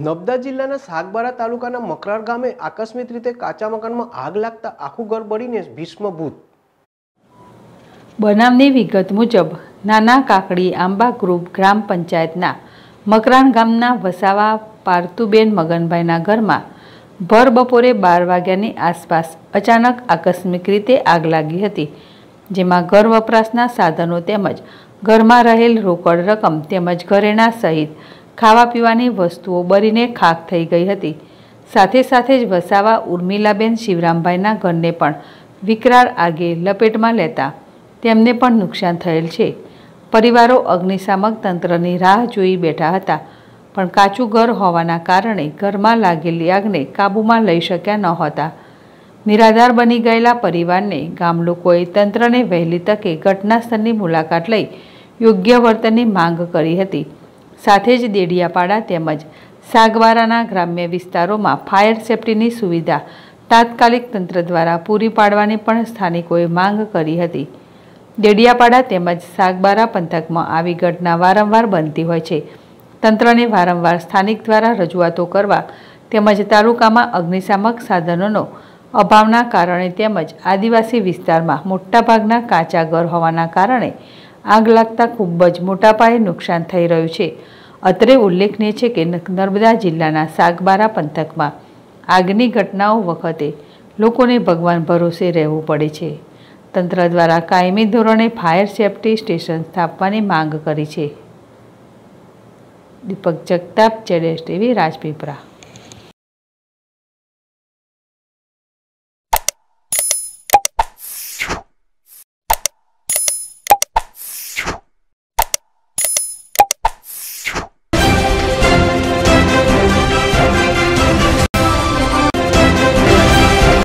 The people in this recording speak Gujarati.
નબદા જિલ્લાના સાગબારા તાલુકાના મકરાર ગામે આકસ્મિક રીતે કાચા મકાનમાં આગ લાગતા આખું ઘર બળીને ભીષ્મભૂત બનાવની વિગત મુજબ નાના કાકડી આંબા ગ્રુપ ગ્રામ પંચાયતના મકરાણ ગામના વસાવા પારતુબેન મગનભાઈના ઘરમાં ભર બપોરે બાર વાગ્યાની આસપાસ અચાનક આકસ્મિક રીતે આગ લાગી હતી જેમાં ઘર વપરાશના સાધનો તેમજ ઘરમાં રહેલ રોકડ રકમ તેમજ ઘરેણા સહિત ખાવા પીવાની વસ્તુઓ બરીને ખાખ થઈ ગઈ હતી સાથે સાથે જ વસાવા ઉર્મિલાબેન શિવરામભાઈના ઘરને પણ વિકરાળ આગે લપેટમાં લેતા તેમને પણ નુકસાન થયેલ છે પરિવારો અગ્નિશામક તંત્રની રાહ જોઈ બેઠા હતા પણ કાચું ઘર હોવાના કારણે ઘરમાં લાગેલી આગને કાબૂમાં લઈ શક્યા નહોતા નિરાધાર બની ગયેલા પરિવારને ગામલોકોએ તંત્રને વહેલી તકે ઘટનાસ્થળની મુલાકાત લઈ યોગ્ય વર્તનની માંગ કરી હતી સાથે જ દેડિયાપાડા તેમજ સાગવારાના ગ્રામ્ય વિસ્તારોમાં ફાયર સેફટીની સુવિધા તાત્કાલિક તંત્ર દ્વારા પૂરી પાડવાની પણ સ્થાનિકોએ માંગ કરી હતી દેડિયાપાડા તેમજ સાગબારા પંથકમાં આવી ઘટના વારંવાર બનતી હોય છે તંત્રને વારંવાર સ્થાનિક દ્વારા રજૂઆતો કરવા તેમજ તાલુકામાં અગ્નિશામક સાધનોનો અભાવના કારણે તેમજ આદિવાસી વિસ્તારમાં મોટાભાગના કાચા ઘર હોવાના કારણે આગ લાગતા ખૂબ જ મોટા પાયે નુકસાન થઈ રહ્યું છે અત્રે ઉલ્લેખનીય છે કે નર્મદા જિલ્લાના સાગબારા પંથકમાં આગની ઘટનાઓ વખતે લોકોને ભગવાન ભરોસે રહેવું પડે છે તંત્ર દ્વારા કાયમી ધોરણે ફાયર સેફ્ટી સ્ટેશન સ્થાપવાની માંગ કરી છે દીપક જગતાપ ચેડેશ ટીવી રાજપીપળા